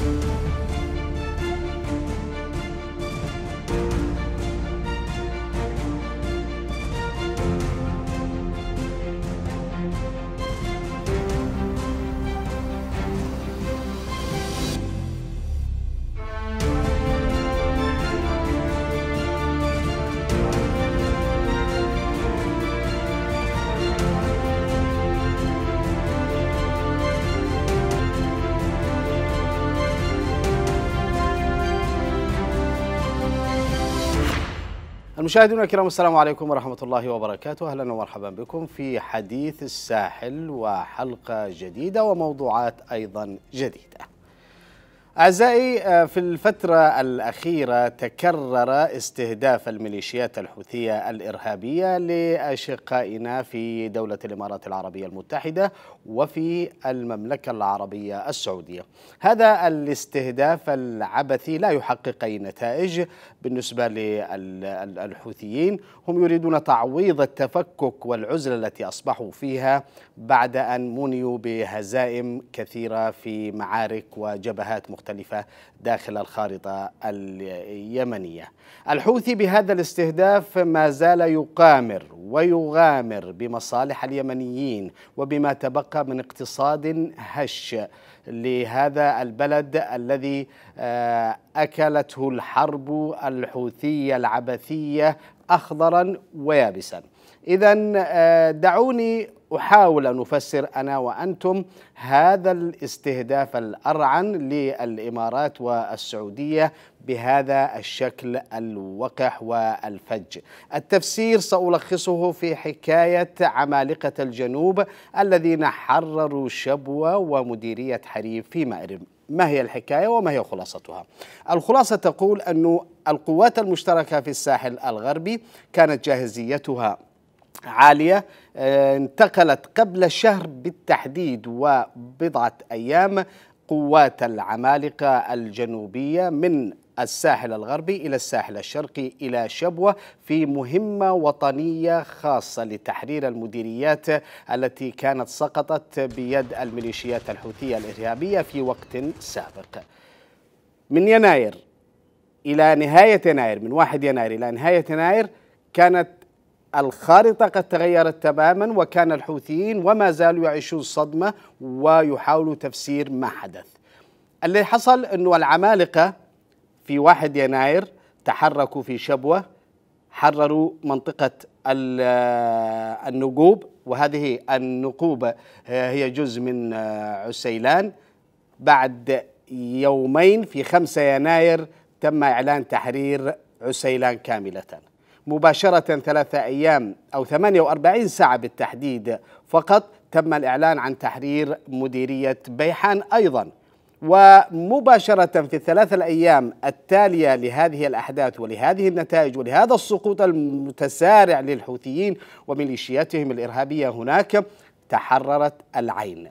Thank you. مشاهدينا الكرام السلام عليكم ورحمة الله وبركاته أهلا ومرحبا بكم في حديث الساحل وحلقة جديدة وموضوعات أيضا جديدة أعزائي آه، في الفترة الأخيرة تكرر استهداف الميليشيات الحوثية الإرهابية لأشقائنا في دولة الإمارات العربية المتحدة وفي المملكة العربية السعودية هذا الاستهداف العبثي لا يحقق أي نتائج بالنسبة للحوثيين هم يريدون تعويض التفكك والعزلة التي أصبحوا فيها بعد أن منيوا بهزائم كثيرة في معارك وجبهات مختلفة داخل الخارطة اليمنية الحوثي بهذا الاستهداف ما زال يقامر ويغامر بمصالح اليمنيين وبما تبقى من اقتصاد هش لهذا البلد الذي آه، أكلته الحرب الحوثية العبثية أخضرا ويابسا إذا آه، دعوني أحاول أن أفسر أنا وأنتم هذا الاستهداف الأرعن للإمارات والسعودية بهذا الشكل الوقح والفج التفسير سألخصه في حكاية عمالقة الجنوب الذين حرروا شبوة ومديرية حريف في مأرب ما هي الحكاية وما هي خلاصتها الخلاصة تقول أن القوات المشتركة في الساحل الغربي كانت جاهزيتها عالية آه، انتقلت قبل شهر بالتحديد وبضعة أيام قوات العمالقة الجنوبية من الساحل الغربي إلى الساحل الشرقي إلى شبوة في مهمة وطنية خاصة لتحرير المديريات التي كانت سقطت بيد الميليشيات الحوثية الإرهابية في وقت سابق من يناير إلى نهاية يناير من 1 يناير إلى نهاية يناير كانت الخارطة قد تغيرت تماما وكان الحوثيين وما زالوا يعيشون صدمة ويحاولوا تفسير ما حدث اللي حصل أنه العمالقة في 1 يناير تحركوا في شبوة حرروا منطقة النقوب وهذه النقوبة هي جزء من عسيلان بعد يومين في 5 يناير تم إعلان تحرير عسيلان كاملة مباشرة ثلاثة أيام أو 48 ساعة بالتحديد فقط تم الإعلان عن تحرير مديرية بيحان أيضا ومباشرة في الثلاثة الأيام التالية لهذه الأحداث ولهذه النتائج ولهذا السقوط المتسارع للحوثيين وميليشياتهم الإرهابية هناك تحررت العين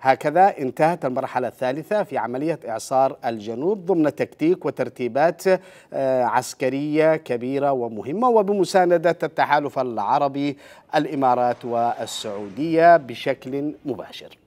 هكذا انتهت المرحلة الثالثة في عملية إعصار الجنوب ضمن تكتيك وترتيبات آه، عسكرية كبيرة ومهمة وبمساندة التحالف العربي الإمارات والسعودية بشكل مباشر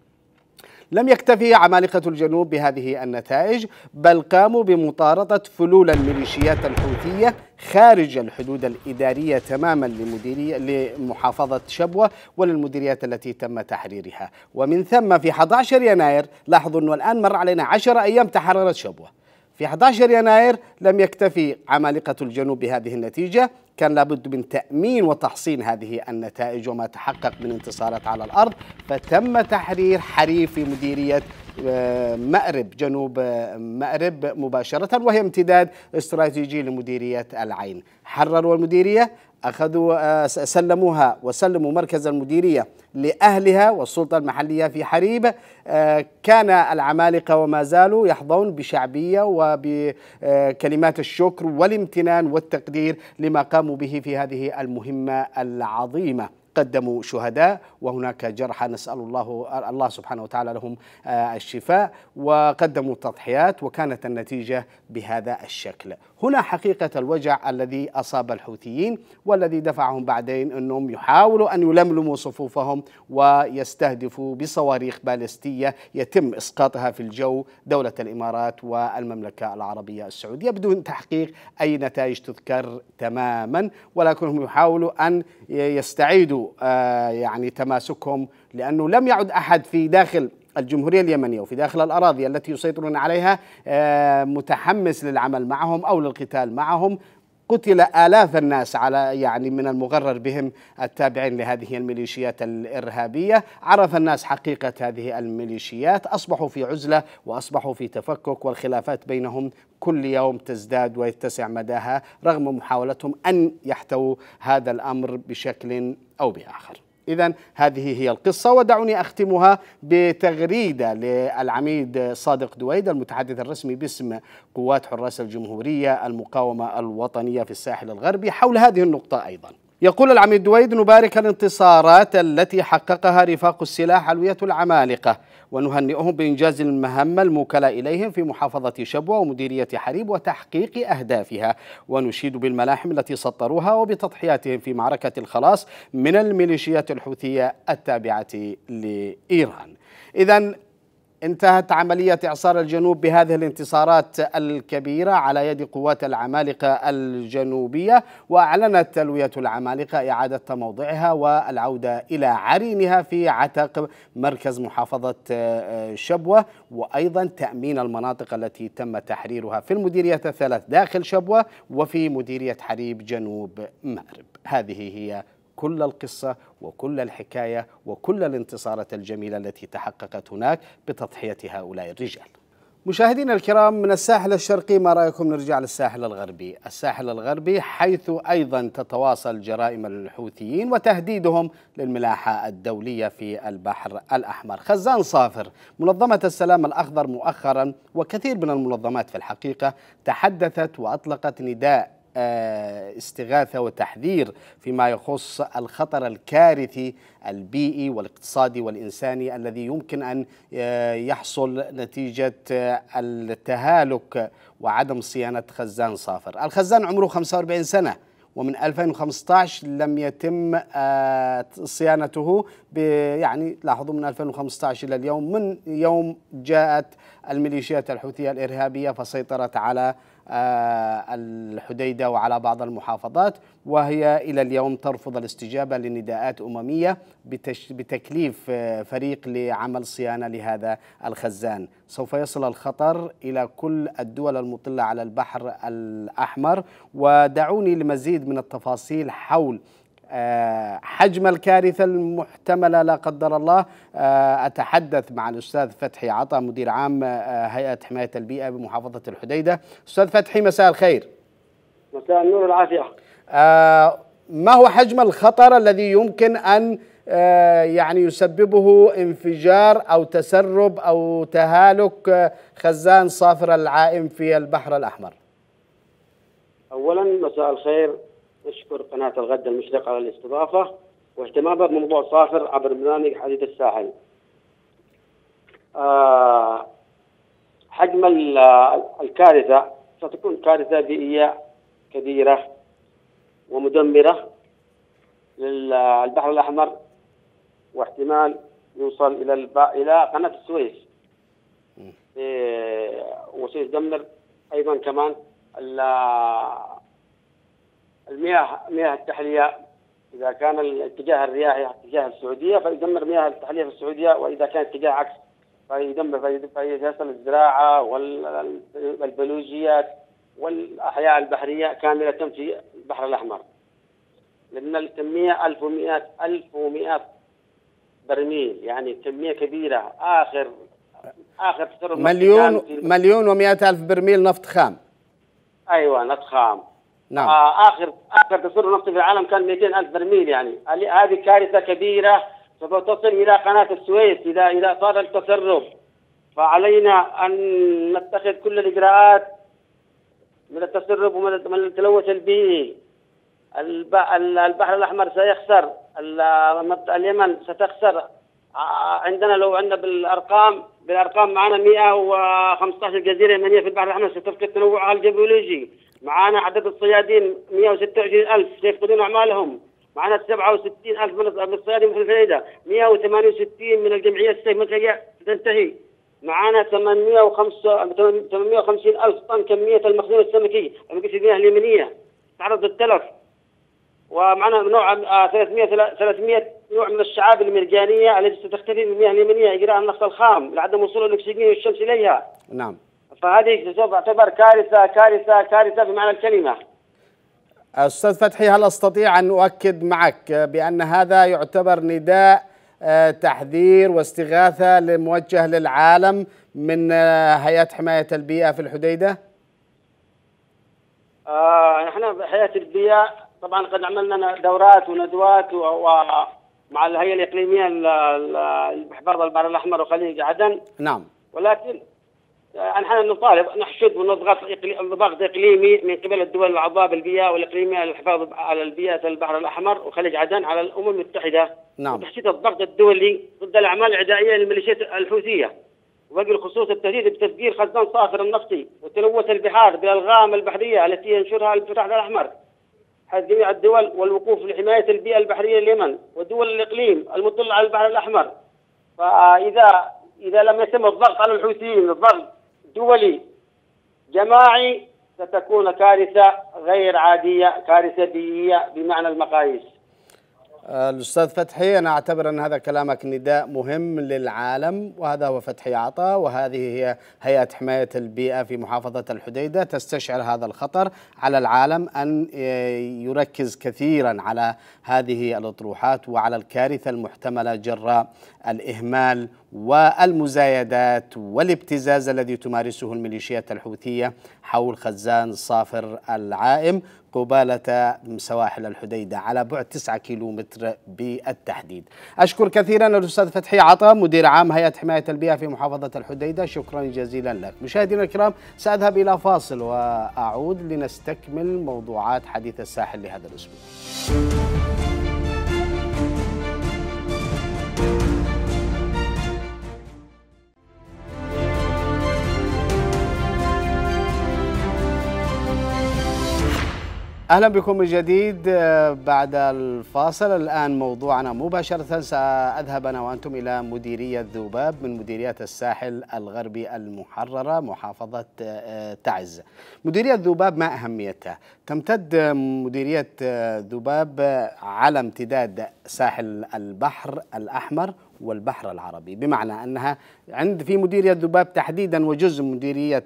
لم يكتفي عمالقة الجنوب بهذه النتائج بل قاموا بمطاردة فلول الميليشيات الحوثية خارج الحدود الإدارية تماما لمديرية لمحافظة شبوة وللمديريات التي تم تحريرها ومن ثم في 11 يناير لاحظوا أنه الآن مر علينا 10 أيام تحررت شبوة في 11 يناير لم يكتفي عمالقة الجنوب بهذه النتيجة كان لابد من تأمين وتحصين هذه النتائج وما تحقق من انتصارات على الأرض فتم تحرير حريف في مديرية آه، مأرب جنوب آه، مأرب مباشرة وهي امتداد استراتيجي لمديرية العين حرروا المديرية أخذوا آه، سلموها وسلموا مركز المديرية لأهلها والسلطة المحلية في حريب آه، كان العمالقة وما زالوا يحظون بشعبية وبكلمات آه، الشكر والامتنان والتقدير لما قاموا به في هذه المهمة العظيمة قدموا شهداء وهناك جرحى نسأل الله الله سبحانه وتعالى لهم الشفاء وقدموا تضحيات وكانت النتيجة بهذا الشكل هنا حقيقة الوجع الذي أصاب الحوثيين والذي دفعهم بعدين أنهم يحاولوا أن يلملموا صفوفهم ويستهدفوا بصواريخ بالستية يتم إسقاطها في الجو دولة الإمارات والمملكة العربية السعودية بدون تحقيق أي نتائج تذكر تماما ولكنهم يحاولوا أن يستعيدوا آه، يعني تماسكهم لأنه لم يعد أحد في داخل الجمهورية اليمنية وفي داخل الأراضي التي يسيطرون عليها آه، متحمس للعمل معهم أو للقتال معهم قتل آلاف الناس على يعني من المغرر بهم التابعين لهذه الميليشيات الإرهابية عرف الناس حقيقة هذه الميليشيات أصبحوا في عزلة وأصبحوا في تفكك والخلافات بينهم كل يوم تزداد ويتسع مداها رغم محاولتهم أن يحتووا هذا الأمر بشكل أو بآخر إذا هذه هي القصة ودعوني أختمها بتغريدة للعميد صادق دويد المتحدث الرسمي باسم قوات حراس الجمهورية المقاومة الوطنية في الساحل الغربي حول هذه النقطة أيضاً يقول العميد دويد نبارك الانتصارات التي حققها رفاق السلاح علوية العمالقة ونهنئهم بإنجاز المهمة الموكلة إليهم في محافظة شبوة ومديرية حريب وتحقيق أهدافها ونشيد بالملاحم التي سطروها وبتضحياتهم في معركة الخلاص من الميليشيات الحوثية التابعة لإيران إذا انتهت عملية إعصار الجنوب بهذه الانتصارات الكبيرة على يد قوات العمالقة الجنوبية وأعلنت تلوية العمالقة إعادة موضعها والعودة إلى عرينها في عتق مركز محافظة آه، شبوة وأيضا تأمين المناطق التي تم تحريرها في المديرية الثلاث داخل شبوة وفي مديرية حريب جنوب مأرب هذه هي كل القصة وكل الحكاية وكل الانتصارات الجميلة التي تحققت هناك بتضحية هؤلاء الرجال مشاهدينا الكرام من الساحل الشرقي ما رايكم نرجع للساحل الغربي؟ الساحل الغربي حيث ايضا تتواصل جرائم الحوثيين وتهديدهم للملاحه الدوليه في البحر الاحمر. خزان صافر منظمه السلام الاخضر مؤخرا وكثير من المنظمات في الحقيقه تحدثت واطلقت نداء آه، استغاثة وتحذير فيما يخص الخطر الكارثي البيئي والاقتصادي والإنساني الذي يمكن أن آه، يحصل نتيجة آه، التهالك وعدم صيانة خزان صافر الخزان عمره 45 سنة ومن 2015 لم يتم صيانته يعني لاحظوا من 2015 إلى اليوم من يوم جاءت الميليشيات الحوثية الإرهابية فسيطرت على آه، الحديدة وعلى بعض المحافظات وهي إلى اليوم ترفض الاستجابة لنداءات أممية بتكليف آه، فريق لعمل صيانة لهذا الخزان سوف يصل الخطر إلى كل الدول المطلة على البحر الأحمر ودعوني لمزيد من التفاصيل حول آه، حجم الكارثة المحتملة لا قدر الله آه، أتحدث مع الأستاذ فتحي عطا مدير عام آه، هيئة حماية البيئة بمحافظة الحديدة أستاذ فتحي مساء الخير مساء النور والعافية ما هو حجم الخطر الذي يمكن أن يعني يسببه انفجار أو تسرب أو تهالك خزان صافر العائم في البحر الأحمر أولا مساء الخير اشكر قناة الغد المشرق على الاستضافة واهتمامها بموضوع صافر عبر برنامج حديث الساحل آه حجم الكارثة ستكون كارثة بيئية كبيرة ومدمرة للبحر الأحمر واحتمال يوصل إلى إلى قناة السويس آه، وسيدمر أيضا كمان المياه مياه التحليه اذا كان الاتجاه الرياحي يعني اتجاه السعوديه فيدمر مياه التحليه في السعوديه واذا كان اتجاه عكس فيدمر فيحصل الزراعه والبلوجيات والاحياء البحريه كامله تمشي البحر الاحمر لان الكميه 1100 1100 برميل يعني كميه كبيره اخر اخر مليون مليون و ألف برميل نفط خام ايوه نفط خام نعم اخر اخر تصدير نفطي في العالم كان 200000 برميل يعني هذه كارثه كبيره سوف تصل الى قناه السويس اذا اذا صار التسرب فعلينا ان نتخذ كل الاجراءات من التسرب ومن التلوث البيئي البحر الاحمر سيخسر اليمن ستخسر عندنا لو عندنا بالارقام بالارقام معنا 115 جزيره يمنيه في البحر الاحمر ستفقد تنوعها الجيولوجي معانا عدد الصيادين 126000 سيفقدون أعمالهم معنا 67000 من الصيادين في الفريدة 168 من الجمعية السيف مكرية تنتهي معانا 850 ألف طن كمية المخزون السمكي المقيس المياه اليمنية تعرض للتلف ومعنا نوع 300 300 آه، نوع من الشعاب المرجانية التي ستختفي المياه اليمنية إجراء النفط الخام لعدم وصول الأكسجين والشمس إليها. نعم. فهذه سوف تعتبر كارثه كارثه كارثه بمعنى الكلمه استاذ فتحي هل استطيع ان اؤكد معك بان هذا يعتبر نداء آه، تحذير واستغاثه موجه للعالم من آه، هيئه حمايه البيئه في الحديده؟ آه نحن البيئه طبعا قد عملنا دورات وندوات ومع الهيئه الاقليميه لحفاظ البحر الاحمر وخليج عدن نعم ولكن نحن آه، نطالب نحشد ونضغط ضغط اقليمي من قبل الدول الاعضاء بالبيئه والاقليميه للحفاظ على البيئه البحر الاحمر وخليج عدن على الامم المتحده نعم وتحشيد الضغط الدولي ضد الاعمال العدائيه للميليشيات الحوثيه وبالخصوص التهديد بتفجير خزان صافر النفطي وتلوث البحار بالالغام البحريه التي ينشرها البحر الاحمر حيث جميع الدول والوقوف لحمايه البيئه البحريه لليمن ودول الاقليم المطله على البحر الاحمر فاذا اذا لم يتم الضغط على الحوثيين الضغط دولي جماعي ستكون كارثة غير عادية كارثة بيئية بمعنى المقاييس الأستاذ فتحي أنا أعتبر أن هذا كلامك نداء مهم للعالم وهذا هو فتحي عطا وهذه هي هيئة حماية البيئة في محافظة الحديدة تستشعر هذا الخطر على العالم أن يركز كثيرا على هذه الأطروحات وعلى الكارثة المحتملة جراء الإهمال والمزايدات والابتزاز الذي تمارسه الميليشيات الحوثية حول خزان صافر العائم قبالة سواحل الحديدة على بعد 9 كيلومتر بالتحديد أشكر كثيرا الأستاذ فتحي عطا مدير عام هيئة حماية البيئة في محافظة الحديدة شكرا جزيلا لك مشاهدينا الكرام سأذهب إلى فاصل وأعود لنستكمل موضوعات حديث الساحل لهذا الأسبوع اهلا بكم من جديد آه، بعد الفاصل الان موضوعنا مباشره ساذهب انا وانتم الى مديريه ذباب من مديريات الساحل الغربي المحرره محافظه آه، تعز. مديريه ذباب ما اهميتها؟ تمتد مديريه آه، ذباب على امتداد ساحل البحر الأحمر والبحر العربي بمعنى أنها عند في مديرية ذباب تحديدا وجزء مديرية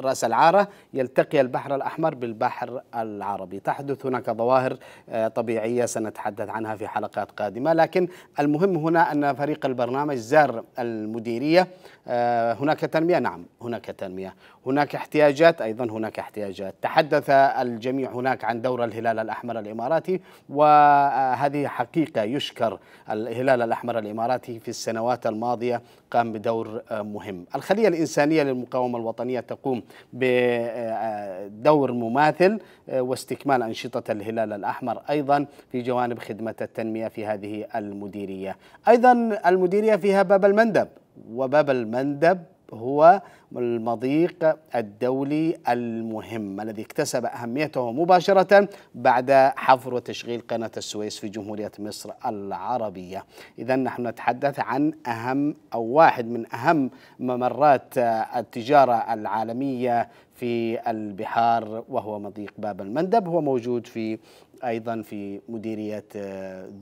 رأس العارة يلتقي البحر الأحمر بالبحر العربي تحدث هناك ظواهر آه، طبيعية سنتحدث عنها في حلقات قادمة لكن المهم هنا أن فريق البرنامج زار المديرية آه، هناك تنمية نعم هناك تنمية هناك احتياجات أيضا هناك احتياجات تحدث الجميع هناك عن دور الهلال الأحمر الإماراتي وهذه حقيقة حقيقة يشكر الهلال الأحمر الإماراتي في السنوات الماضية قام بدور آه، مهم الخلية الإنسانية للمقاومة الوطنية تقوم بدور مماثل آه، واستكمال أنشطة الهلال الأحمر أيضا في جوانب خدمة التنمية في هذه المديرية أيضا المديرية فيها باب المندب وباب المندب هو المضيق الدولي المهم الذي اكتسب أهميته مباشرة بعد حفر وتشغيل قناة السويس في جمهورية مصر العربية إذا نحن نتحدث عن أهم أو واحد من أهم ممرات التجارة العالمية في البحار وهو مضيق باب المندب هو موجود في أيضا في مديرية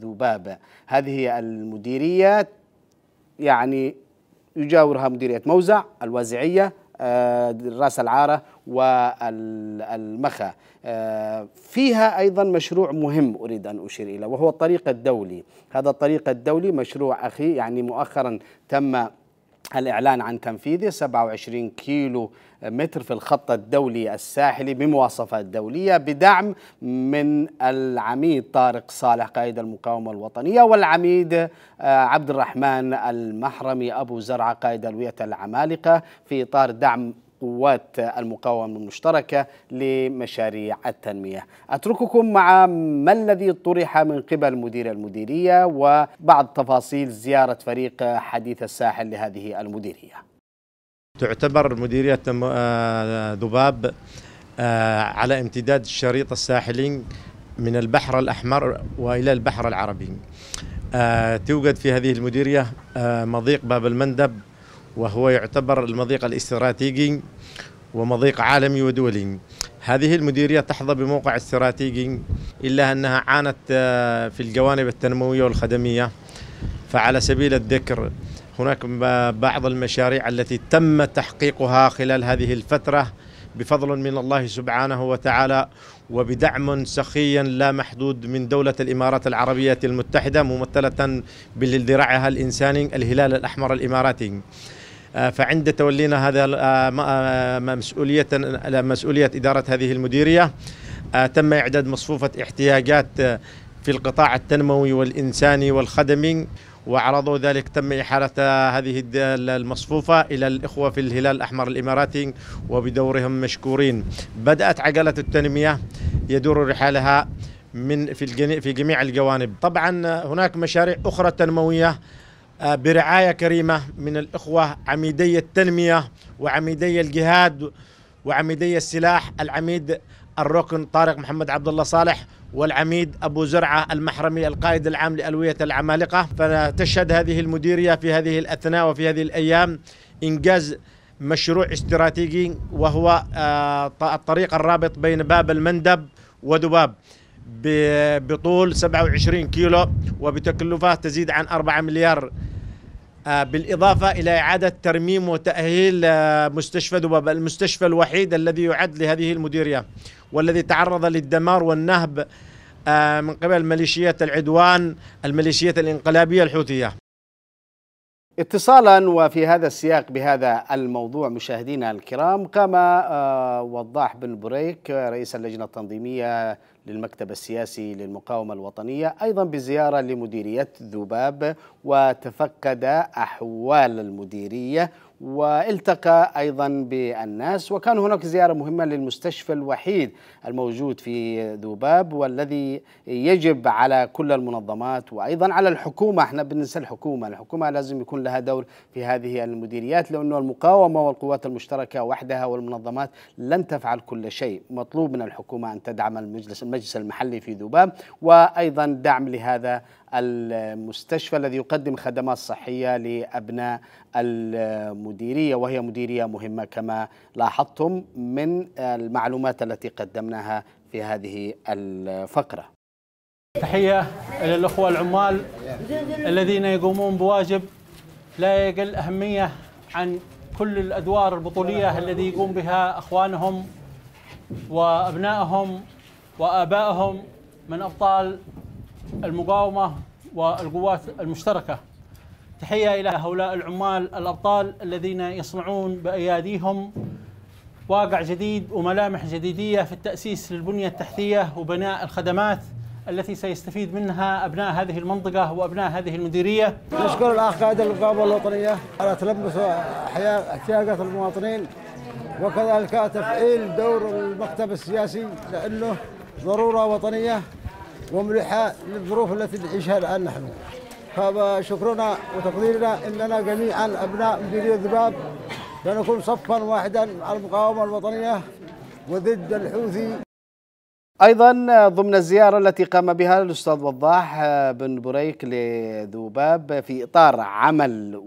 ذبابة هذه المديرية يعني يجاورها مديرية موزع الوازعية آه، راس العارة والمخا آه، فيها أيضا مشروع مهم أريد أن أشير إليه وهو الطريق الدولي هذا الطريق الدولي مشروع أخي يعني مؤخرا تم الإعلان عن تنفيذه 27 كيلو متر في الخط الدولي الساحلي بمواصفات دولية بدعم من العميد طارق صالح قائد المقاومة الوطنية والعميد آه، عبد الرحمن المحرمي أبو زرعة قائد الوية العمالقة في إطار دعم قوات المقاومة المشتركة لمشاريع التنمية أترككم مع ما الذي طرح من قبل مدير المديرية وبعض تفاصيل زيارة فريق حديث الساحل لهذه المديرية تعتبر مديرية آه، ذباب آه، على امتداد الشريط الساحلي من البحر الأحمر وإلى البحر العربي آه، توجد في هذه المديرية مضيق باب المندب وهو يعتبر المضيق الاستراتيجي ومضيق عالمي ودولي هذه المديرية تحظى بموقع استراتيجي إلا أنها عانت آه، في الجوانب التنموية والخدمية فعلى سبيل الذكر هناك بعض المشاريع التي تم تحقيقها خلال هذه الفترة بفضل من الله سبحانه وتعالى وبدعم سخي لا محدود من دولة الإمارات العربية المتحدة ممثلة بالذراعها الإنساني الهلال الأحمر الإماراتي آه، فعند تولينا هذا آه، آه، مسؤولية مسؤولية إدارة هذه المديرية تم إعداد مصفوفة احتياجات في القطاع التنموي والإنساني والخدمي وعرضوا ذلك تم إحالة هذه المصفوفة إلى الإخوة في الهلال الأحمر الإماراتي وبدورهم مشكورين بدأت عجلة التنمية يدور رحالها من في في جميع الجوانب طبعا هناك مشاريع أخرى تنموية آه، برعاية كريمة من الإخوة عميدي التنمية وعميدي الجهاد وعميدي السلاح العميد الركن طارق محمد عبد الله صالح والعميد أبو زرعة المحرمي القائد العام لألوية العمالقة فتشهد هذه المديرية في هذه الأثناء وفي هذه الأيام إنجاز مشروع استراتيجي وهو آه، الطريق الرابط بين باب المندب ودباب بطول 27 كيلو وبتكلفات تزيد عن 4 مليار آه، بالإضافة إلى إعادة ترميم وتأهيل آه، مستشفى دبب المستشفى الوحيد الذي يعد لهذه المديرية والذي تعرض للدمار والنهب آه، من قبل ميليشيات العدوان الميليشيات الانقلابية الحوثية اتصالا وفي هذا السياق بهذا الموضوع مشاهدينا الكرام قام آه، وضاح بن بريك آه، رئيس اللجنه التنظيميه للمكتب السياسي للمقاومه الوطنيه ايضا بزياره لمديريه ذباب وتفقد احوال المديريه والتقى أيضا بالناس وكان هناك زيارة مهمة للمستشفى الوحيد الموجود في ذباب والذي يجب على كل المنظمات وأيضا على الحكومة احنا بننسى الحكومة الحكومة لازم يكون لها دور في هذه المديريات لأنه المقاومة والقوات المشتركة وحدها والمنظمات لن تفعل كل شيء مطلوب من الحكومة أن تدعم المجلس المجلس المحلي في ذباب وأيضا دعم لهذا المستشفى الذي يقدم خدمات صحية لأبناء المديرية وهي مديرية مهمة كما لاحظتم من المعلومات التي قدمناها في هذه الفقرة تحية إلى الأخوة العمال الذين يقومون بواجب لا يقل أهمية عن كل الأدوار البطولية الذي يقوم بها أخوانهم وأبنائهم وآبائهم من أبطال المقاومة والقوات المشتركة تحية إلى هؤلاء العمال الأبطال الذين يصنعون بأياديهم واقع جديد وملامح جديدية في التأسيس للبنية التحتية وبناء الخدمات التي سيستفيد منها أبناء هذه المنطقة وأبناء هذه المديرية نشكر الأخ قائد المقاومة الوطنية على تلبس احتياجات المواطنين وكذلك تفعيل دور المكتب السياسي لأنه ضرورة وطنية وملحة للظروف التي نعيشها الآن نحن فشكرنا وتقديرنا أننا جميعا أبناء مديرية ذباب لنكون صفا واحدا على المقاومة الوطنية وضد الحوثي أيضا ضمن الزيارة التي قام بها الأستاذ وضاح بن بريك لذوباب في إطار عمل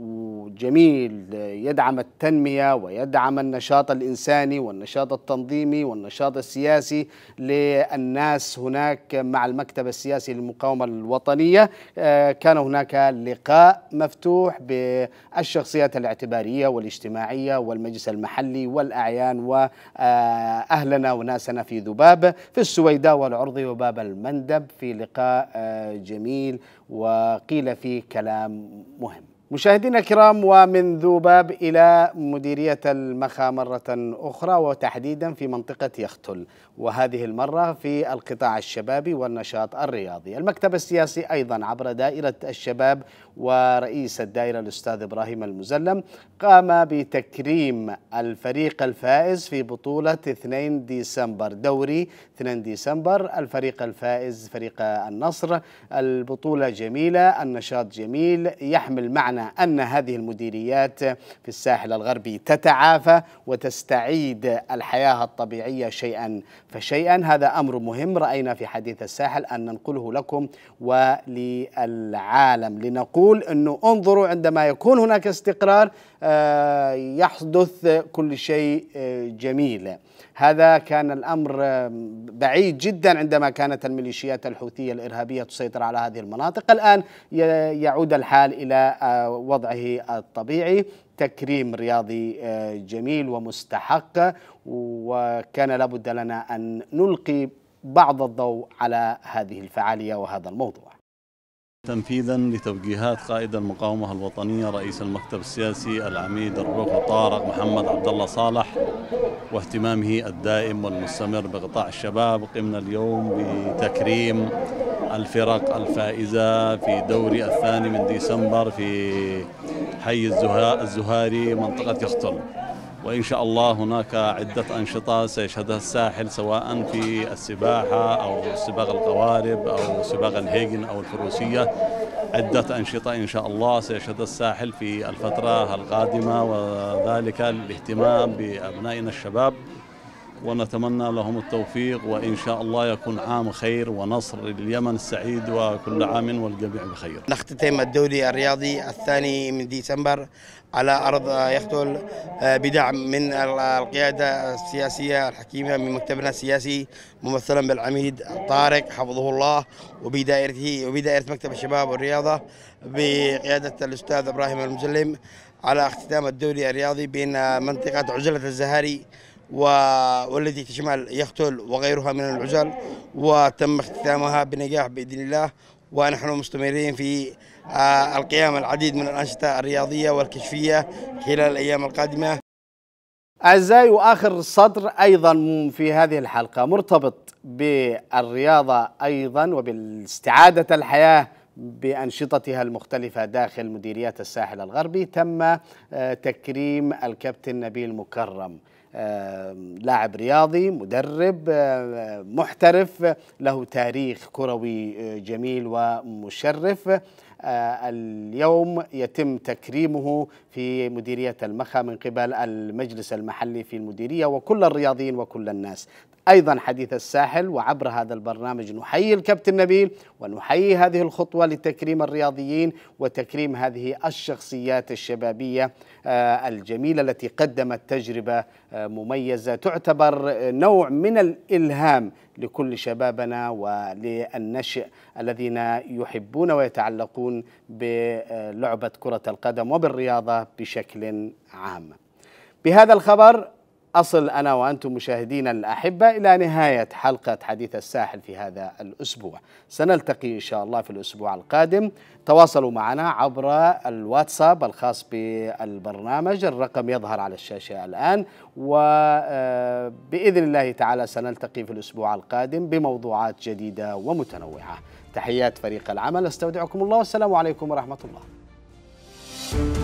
جميل يدعم التنمية ويدعم النشاط الإنساني والنشاط التنظيمي والنشاط السياسي للناس هناك مع المكتب السياسي للمقاومة الوطنية آه، كان هناك لقاء مفتوح بالشخصيات الاعتبارية والاجتماعية والمجلس المحلي والأعيان وأهلنا وناسنا في ذباب في السوق السويداء والعرضي وباب المندب في لقاء آه، جميل وقيل فيه كلام مهم مشاهدينا الكرام ومن ذوباب إلى مديرية المخا مرة أخرى وتحديدا في منطقة يختل وهذه المرة في القطاع الشبابي والنشاط الرياضي المكتب السياسي أيضا عبر دائرة الشباب ورئيس الدائرة الأستاذ إبراهيم المزلم قام بتكريم الفريق الفائز في بطولة 2 ديسمبر دوري 2 ديسمبر الفريق الفائز فريق النصر البطولة جميلة النشاط جميل يحمل معنى أن هذه المديريات في الساحل الغربي تتعافى وتستعيد الحياة الطبيعية شيئا فشيئا هذا أمر مهم رأينا في حديث الساحل أن ننقله لكم وللعالم لنقول أنه انظروا عندما يكون هناك استقرار آه، يحدث كل شيء آه، جميل هذا كان الامر بعيد جدا عندما كانت الميليشيات الحوثيه الارهابيه تسيطر على هذه المناطق، الان يعود الحال الى وضعه الطبيعي، تكريم رياضي جميل ومستحق وكان لابد لنا ان نلقي بعض الضوء على هذه الفعاليه وهذا الموضوع. تنفيذا لتوجيهات قائد المقاومة الوطنية رئيس المكتب السياسي العميد الروح طارق محمد عبد الله صالح واهتمامه الدائم والمستمر بقطاع الشباب قمنا اليوم بتكريم الفرق الفائزة في دوري الثاني من ديسمبر في حي الزهاري منطقة يخطل وإن شاء الله هناك عدة أنشطة سيشهدها الساحل سواء في السباحة أو سباق القوارب أو سباق الهيجن أو الفروسية عدة أنشطة إن شاء الله سيشهدها الساحل في الفترة القادمة وذلك الاهتمام بأبنائنا الشباب ونتمنى لهم التوفيق وإن شاء الله يكون عام خير ونصر لليمن السعيد وكل عام والجميع بخير نختتم الدوري الرياضي الثاني من ديسمبر على أرض يختل آه، بدعم من القيادة السياسية الحكيمة من مكتبنا السياسي ممثلا بالعميد طارق حفظه الله وبدائرته وبدائرة مكتب الشباب والرياضة بقيادة الأستاذ إبراهيم المسلم على اختتام الدوري الرياضي بين منطقة عجلة الزهاري والذي تشمل يختل وغيرها من العزل وتم اختتامها بنجاح بإذن الله ونحن مستمرين في آه، القيام العديد من الأنشطة الرياضية والكشفية خلال الأيام القادمة أعزائي وآخر صدر أيضا في هذه الحلقة مرتبط بالرياضة أيضا وبالاستعادة الحياة بأنشطتها المختلفة داخل مديريات الساحل الغربي تم آه، تكريم الكابتن نبيل مكرم لاعب رياضي مدرب محترف له تاريخ كروي آه، جميل ومشرف آه، اليوم يتم تكريمه في مديرية المخا من قبل المجلس المحلي في المديرية وكل الرياضيين وكل الناس أيضا حديث الساحل وعبر هذا البرنامج نحيي الكابتن نبيل ونحيي هذه الخطوة لتكريم الرياضيين وتكريم هذه الشخصيات الشبابية آه، الجميلة التي قدمت تجربة آه، مميزة تعتبر نوع من الإلهام لكل شبابنا وللنشئ الذين يحبون ويتعلقون بلعبة كرة القدم وبالرياضة بشكل عام بهذا الخبر أصل أنا وأنتم مشاهدينا الأحبة إلى نهاية حلقة حديث الساحل في هذا الأسبوع سنلتقي إن شاء الله في الأسبوع القادم تواصلوا معنا عبر الواتساب الخاص بالبرنامج الرقم يظهر على الشاشة الآن وبإذن آه، الله تعالى سنلتقي في الأسبوع القادم بموضوعات جديدة ومتنوعة تحيات فريق العمل استودعكم الله والسلام عليكم ورحمة الله